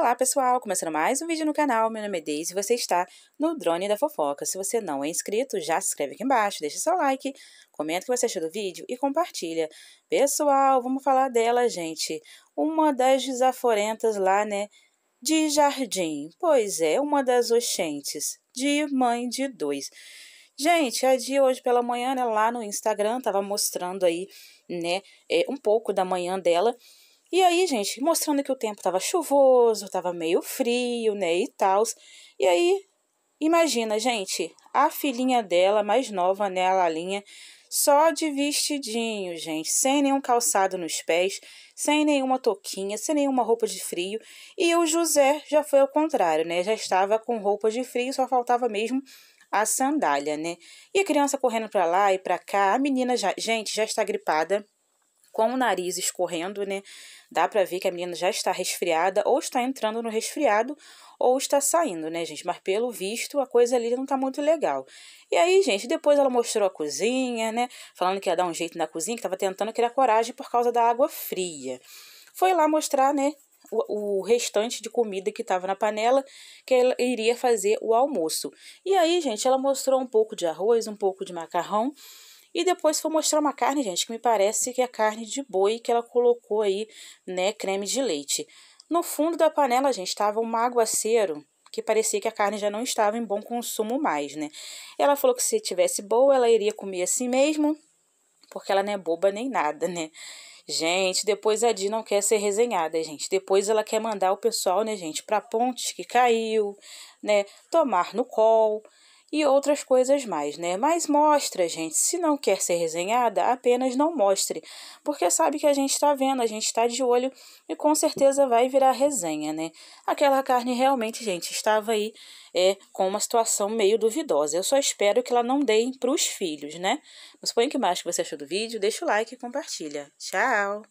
Olá pessoal, começando mais um vídeo no canal, meu nome é Deise e você está no Drone da Fofoca. Se você não é inscrito, já se inscreve aqui embaixo, deixa seu like, comenta o que você achou do vídeo e compartilha. Pessoal, vamos falar dela, gente, uma das desaforentas lá, né, de jardim, pois é, uma das oxentes, de mãe de dois. Gente, a é Dia hoje pela manhã, né, lá no Instagram, tava mostrando aí, né, é, um pouco da manhã dela, e aí, gente, mostrando que o tempo estava chuvoso, estava meio frio, né, e tal. E aí, imagina, gente, a filhinha dela, mais nova, né, a Lalinha, só de vestidinho, gente, sem nenhum calçado nos pés, sem nenhuma toquinha, sem nenhuma roupa de frio. E o José já foi ao contrário, né? Já estava com roupa de frio, só faltava mesmo a sandália, né? E a criança correndo para lá e para cá, a menina já, gente, já está gripada com o nariz escorrendo, né? Dá para ver que a menina já está resfriada, ou está entrando no resfriado, ou está saindo, né, gente? Mas pelo visto, a coisa ali não tá muito legal. E aí, gente, depois ela mostrou a cozinha, né? Falando que ia dar um jeito na cozinha, que estava tentando criar coragem por causa da água fria. Foi lá mostrar, né, o, restante de comida que estava na panela, que ela iria fazer o almoço. E aí, gente, ela mostrou um pouco de arroz, um pouco de macarrão e depois foi mostrar uma carne, gente, que me parece que é carne de boi que ela colocou aí, né, creme de leite. No fundo da panela, gente, estava um aguaceiro que parecia que a carne já não estava em bom consumo mais, né? Ela falou que se tivesse boa, ela iria comer assim mesmo, porque ela não é boba nem nada, né? Gente, depois a Di não quer ser resenhada, gente. Depois ela quer mandar o pessoal, né, gente, pra pontes que caiu, né, tomar no colo e outras coisas mais, né? Mas mostra, gente. Se não quer ser resenhada, apenas não mostre, porque sabe que a gente está vendo, a gente está de olho e com certeza vai virar resenha, né? Aquela carne realmente, gente, estava aí é, com uma situação meio duvidosa. Eu só espero que ela não dê para os filhos, né? Mas põe aqui embaixo o que você achou do vídeo, deixa o like e compartilha. Tchau!